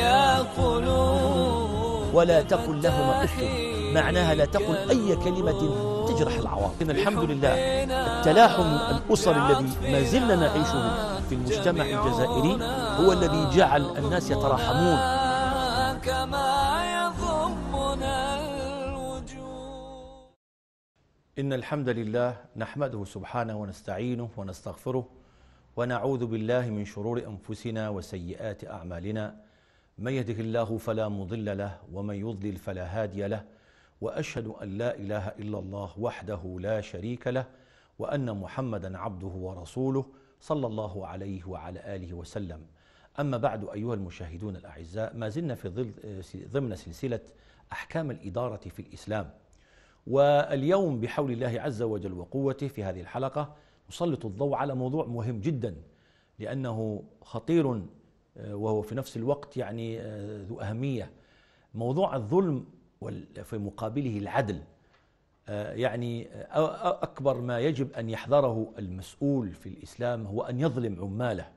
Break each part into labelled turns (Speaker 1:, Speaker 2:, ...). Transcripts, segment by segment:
Speaker 1: يا قلوب ولا تقل لهما اف معناها لا تقل أي كلمة تجرح العواطف الحمد لله تلاحم الأسر الذي ما زلنا نعيشه في المجتمع الجزائري هو الذي جعل الناس يتراحمون كما يضمنا إن الحمد لله نحمده سبحانه ونستعينه ونستغفره ونعوذ بالله من شرور انفسنا وسيئات اعمالنا من يهده الله فلا مضل له ومن يضلل فلا هادي له واشهد ان لا اله الا الله وحده لا شريك له وان محمدا عبده ورسوله صلى الله عليه وعلى اله وسلم اما بعد ايها المشاهدون الاعزاء ما زلنا في ظل ضمن سلسله احكام الاداره في الاسلام واليوم بحول الله عز وجل وقوته في هذه الحلقه أسلط الضوء على موضوع مهم جدا لأنه خطير آه، وهو في نفس الوقت يعني آه، ذو أهمية موضوع الظلم في مقابله العدل آه، يعني أكبر ما يجب أن يحذره المسؤول في الإسلام هو أن يظلم عماله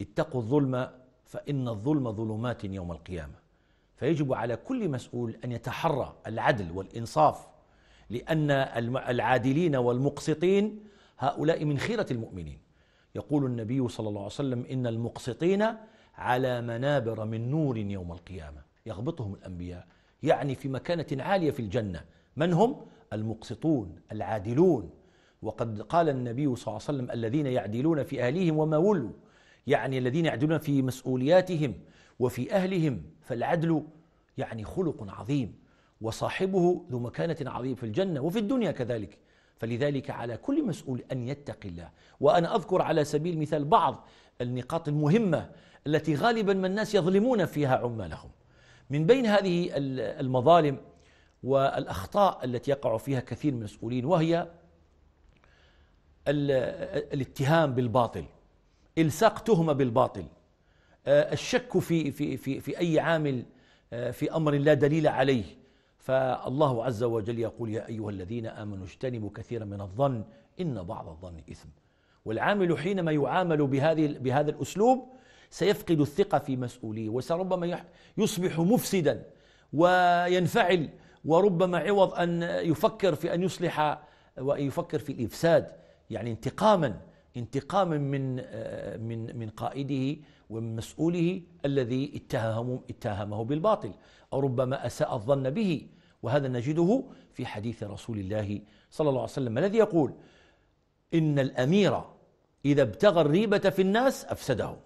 Speaker 1: اتقوا الظلم فإن الظلم ظلمات يوم القيامة فيجب على كل مسؤول أن يتحرى العدل والإنصاف لأن العادلين والمقسطين هؤلاء من خيرة المؤمنين يقول النبي صلى الله عليه وسلم إن المقسطين على منابر من نور يوم القيامة يغبطهم الأنبياء يعني في مكانة عالية في الجنة من هم؟ المقسطون العادلون وقد قال النبي صلى الله عليه وسلم الذين يعدلون في أهلهم وما ولوا يعني الذين يعدلون في مسؤولياتهم وفي أهلهم فالعدل يعني خلق عظيم وصاحبه ذو مكانة عظيمة في الجنة وفي الدنيا كذلك فلذلك على كل مسؤول أن يتقي الله وأنا أذكر على سبيل المثال بعض النقاط المهمة التي غالبا ما الناس يظلمون فيها عمالهم من بين هذه المظالم والأخطاء التي يقع فيها كثير من المسؤولين وهي الاتهام بالباطل الساق تهمه بالباطل آه، الشك في في في في اي عامل آه، في امر لا دليل عليه فالله عز وجل يقول يا أيها الذين آمنوا اجتنبوا كثيرا من الظن إن بعض الظن إثم والعامل حينما يعامل بهذه بهذا الأسلوب سيفقد الثقة في مسؤوليه وسربما يصبح مفسدا وينفعل وربما عوض أن يفكر في أن يصلح ويفكر في الإفساد يعني انتقاما انتقاما من آه، من من قائده ومن مسؤوله الذي اتهمه اتهمه بالباطل او ربما اساء الظن به وهذا نجده في حديث رسول الله صلى الله عليه وسلم الذي يقول ان الامير اذا ابتغى الريبه في الناس افسده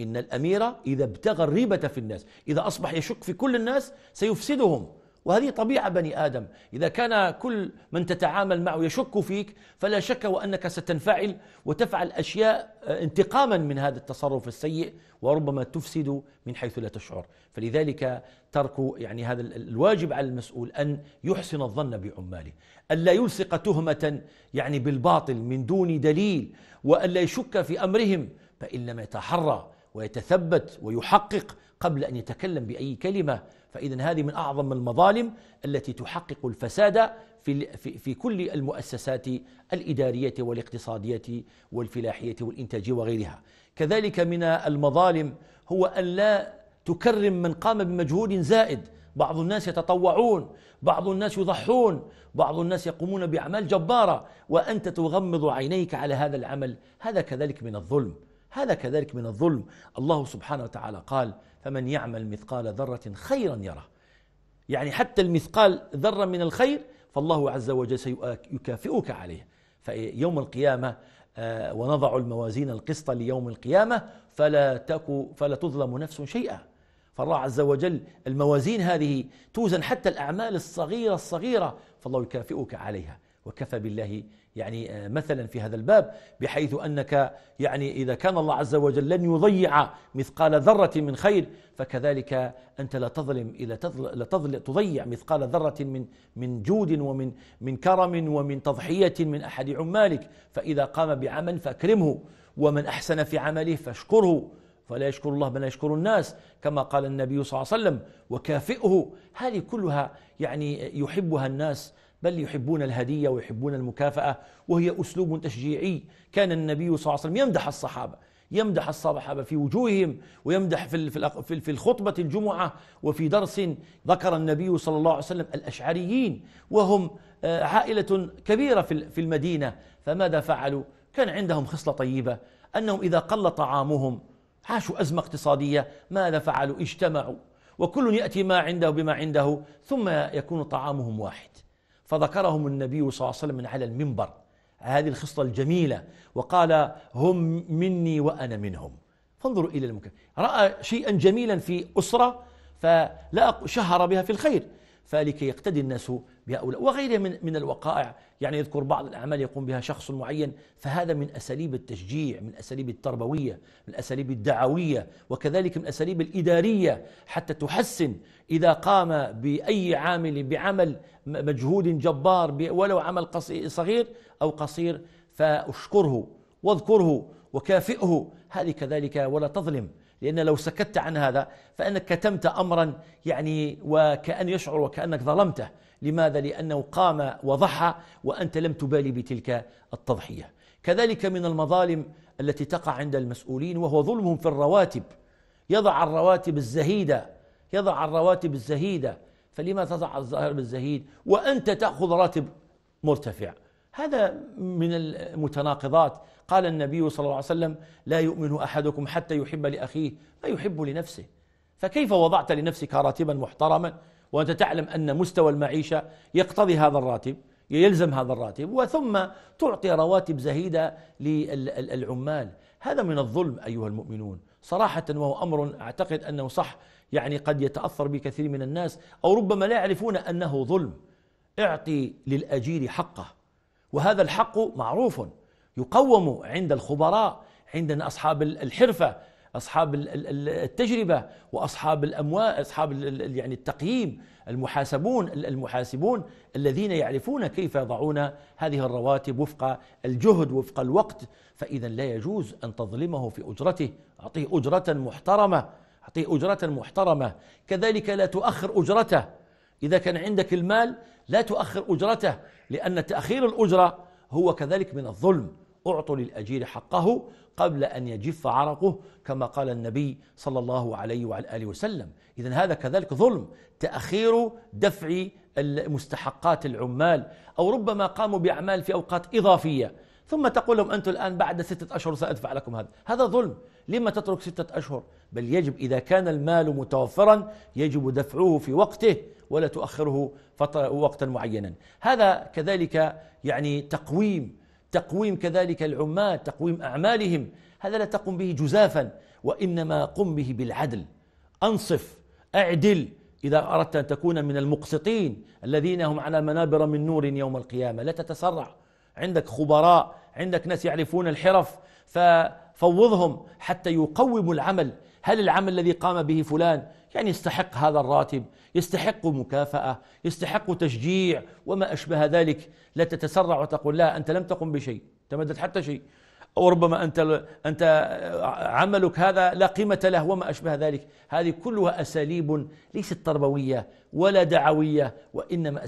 Speaker 1: ان الامير اذا ابتغى الريبه في الناس اذا اصبح يشك في كل الناس سيفسدهم وهذه طبيعة بني آدم إذا كان كل من تتعامل معه يشك فيك فلا شك وأنك ستنفعل وتفعل أشياء آه، انتقاما من هذا التصرف السيء وربما تفسد من حيث لا تشعر فلذلك ترك يعني هذا الواجب على المسؤول أن يحسن الظن بعماله ألا يلصق تهمة يعني بالباطل من دون دليل وألا يشك في أمرهم فإن لم يتحرى ويتثبت ويحقق قبل ان يتكلم باي كلمه فاذا هذه من اعظم المظالم التي تحقق الفساد في في كل المؤسسات الاداريه والاقتصاديه والفلاحيه والانتاج وغيرها كذلك من المظالم هو ان لا تكرم من قام بمجهود زائد بعض الناس يتطوعون بعض الناس يضحون بعض الناس يقومون باعمال جباره وانت تغمض عينيك على هذا العمل هذا كذلك من الظلم هذا كذلك من الظلم الله سبحانه وتعالى قال فمن يعمل مثقال ذرة خيرا يره يعني حتى المثقال ذرة من الخير فالله عز وجل سيكافئك عليه فيوم القيامة آه، ونضع الموازين القسط ليوم القيامة فلا تكو فلا تظلم نفس شيئا فالله عز وجل الموازين هذه توزن حتى الأعمال الصغيرة الصغيرة فالله يكافئك عليها وكفى بالله يعني آه، مثلا في هذا الباب بحيث انك يعني اذا كان الله عز وجل لن يضيع مثقال ذره من خير فكذلك انت لا تظلم الى لا تضيع مثقال ذره من من جود ومن من كرم ومن تضحيه من احد عمالك فاذا قام بعمل فاكرمه ومن احسن في عمله فاشكره فلا يشكر الله بل يشكر الناس كما قال النبي صلى الله عليه وسلم وكافئه هذه كلها يعني يحبها الناس بل يحبون الهدية ويحبون المكافأة وهي أسلوب تشجيعي كان النبي صلى الله عليه وسلم يمدح الصحابة يمدح الصحابة في وجوههم ويمدح في في الخطبة الجمعة وفي درس ذكر النبي صلى الله عليه وسلم الأشعريين وهم آه، عائلة كبيرة في المدينة فماذا فعلوا؟ كان عندهم خصلة طيبة أنهم إذا قل طعامهم عاشوا أزمة اقتصادية ماذا فعلوا؟ اجتمعوا وكل يأتي ما عنده بما عنده ثم يكون طعامهم واحد فذكرهم النبي صلى الله عليه وسلم من على المنبر هذه الخصلة الجميلة وقال هم مني وأنا منهم فانظروا إلى المكان رأى شيئا جميلا في أسرة فلا شهر بها في الخير فلكي يقتدي الناس بهؤلاء وغيرها من, من الوقائع يعني يذكر بعض الأعمال يقوم بها شخص معين فهذا من أساليب التشجيع من اساليب التربوية من الأساليب الدعوية وكذلك من الأساليب الإدارية حتى تحسن إذا قام بأي عامل بعمل مجهود جبار ولو عمل صغير أو قصير فأشكره واذكره وكافئه هذه كذلك ولا تظلم لأن لو سكت عن هذا فإنك كتمت أمرا يعني وكأن يشعر وكأنك ظلمته لماذا؟ لأنه قام وضحى وأنت لم تبالي بتلك التضحية كذلك من المظالم التي تقع عند المسؤولين وهو ظلمهم في الرواتب يضع الرواتب الزهيدة يضع الرواتب الزهيدة فلما تضع الزهيد وأنت تأخذ راتب مرتفع هذا من المتناقضات قال النبي صلى الله عليه وسلم لا يؤمن أحدكم حتى يحب لأخيه ما يحب لنفسه فكيف وضعت لنفسك راتبا محترما وأنت تعلم أن مستوى المعيشة يقتضي هذا الراتب يلزم هذا الراتب وثم تعطي رواتب زهيدة للعمال هذا من الظلم أيها المؤمنون صراحة وهو أمر أعتقد أنه صح يعني قد يتأثر بكثير من الناس أو ربما لا يعرفون أنه ظلم اعطي للأجير حقه وهذا الحق معروف يقوم عند الخبراء عندنا اصحاب الحرفه اصحاب التجربه واصحاب الاموال اصحاب يعني التقييم المحاسبون المحاسبون الذين يعرفون كيف يضعون هذه الرواتب وفق الجهد وفق الوقت فاذا لا يجوز ان تظلمه في اجرته اعطيه اجره محترمه اعطيه اجره محترمه كذلك لا تؤخر اجرته اذا كان عندك المال لا تؤخر أجرته لأن تأخير الأجرة هو كذلك من الظلم أعطوا للأجير حقه قبل أن يجف عرقه كما قال النبي صلى الله عليه وعلى آله وسلم إذا هذا كذلك ظلم تأخير دفع مستحقات العمال أو ربما قاموا بأعمال في أوقات إضافية ثم تقول لهم أنتم الآن بعد ستة أشهر سأدفع لكم هذا هذا ظلم لما تترك ستة أشهر بل يجب إذا كان المال متوفرا يجب دفعه في وقته ولا تؤخره فترة وقتا معينا هذا كذلك يعني تقويم تقويم كذلك العمال تقويم أعمالهم هذا لا تقم به جزافا وإنما قم به بالعدل أنصف أعدل إذا أردت أن تكون من المقسطين الذين هم على منابر من نور يوم القيامة لا تتسرع عندك خبراء عندك ناس يعرفون الحرف ففوضهم حتى يقوموا العمل هل العمل الذي قام به فلان يعني يستحق هذا الراتب يستحق مكافأة يستحق تشجيع وما أشبه ذلك لا تتسرع وتقول لا أنت لم تقم بشيء تمدد حتى شيء أو ربما أنت أنت عملك هذا لا قيمة له وما أشبه ذلك هذه كلها أساليب ليست تربوية ولا دعوية وإنما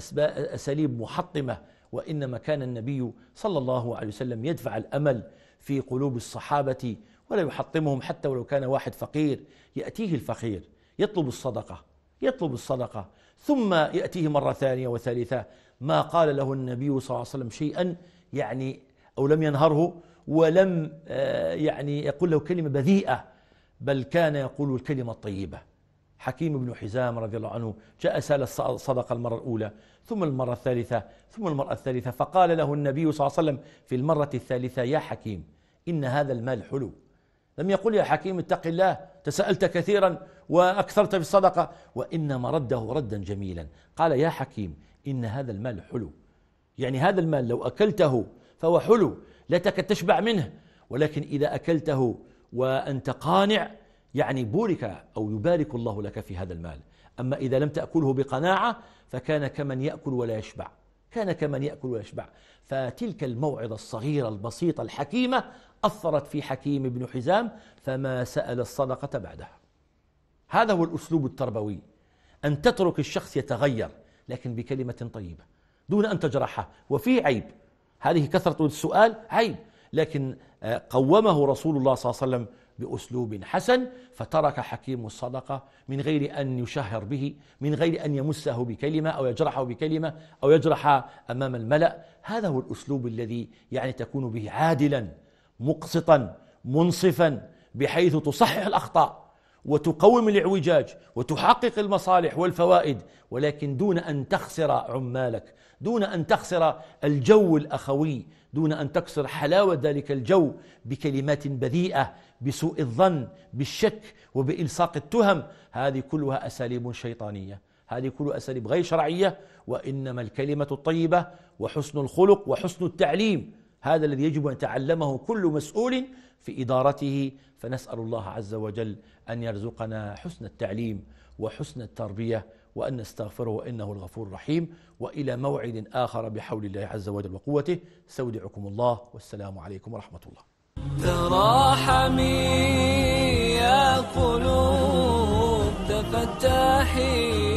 Speaker 1: أساليب محطمة وإنما كان النبي صلى الله عليه وسلم يدفع الأمل في قلوب الصحابة ولا يحطمهم حتى ولو كان واحد فقير يأتيه الفقير يطلب الصدقة يطلب الصدقة ثم يأتيه مرة ثانية وثالثة ما قال له النبي صلى الله عليه وسلم شيئا يعني أو لم ينهره ولم آه، يعني يقول له كلمة بذيئة بل كان يقول الكلمة الطيبة حكيم بن حزام رضي الله عنه جاء سال الصدقة المرة الأولى ثم المرة الثالثة ثم المرة الثالثة فقال له النبي صلى الله عليه وسلم في المرة الثالثة يا حكيم إن هذا المال حلو لم يقل يا حكيم اتق الله تسألت كثيرا وأكثرت في الصدقة وإنما رده ردا جميلا قال يا حكيم إن هذا المال حلو يعني هذا المال لو أكلته فهو حلو لتك تشبع منه ولكن إذا أكلته وأنت قانع يعني بورك أو يبارك الله لك في هذا المال أما إذا لم تأكله بقناعة فكان كمن يأكل ولا يشبع كان كمن يأكل ويشبع فتلك الموعظة الصغيرة البسيطة الحكيمة أثرت في حكيم بن حزام فما سأل الصدقة بعدها هذا هو الأسلوب التربوي أن تترك الشخص يتغير لكن بكلمة طيبة دون أن تجرحه وفيه عيب هذه كثرة السؤال عيب لكن آه، قومه رسول الله صلى الله عليه وسلم بأسلوب حسن فترك حكيم الصدقة من غير أن يشهر به من غير أن يمسه بكلمة أو يجرحه بكلمة أو يجرح أمام الملأ هذا هو الأسلوب الذي يعني تكون به عادلا مقسطا منصفا بحيث تصحح الأخطاء وتقوم الاعوجاج وتحقق المصالح والفوائد ولكن دون ان تخسر عمالك دون ان تخسر الجو الاخوي دون ان تكسر حلاوه ذلك الجو بكلمات بذيئه بسوء الظن بالشك وبإلصاق التهم هذه كلها أساليب شيطانية هذه كلها أساليب غير شرعية وإنما الكلمة الطيبة وحسن الخلق وحسن التعليم هذا الذي يجب أن تعلمه كل مسؤول في إدارته فنسأل الله عز وجل أن يرزقنا حسن التعليم وحسن التربية وأن نستغفره وإنه الغفور الرحيم وإلى موعد آخر بحول الله عز وجل وقوته استودعكم الله والسلام عليكم ورحمة الله تراحمي يا قلوب تفتحي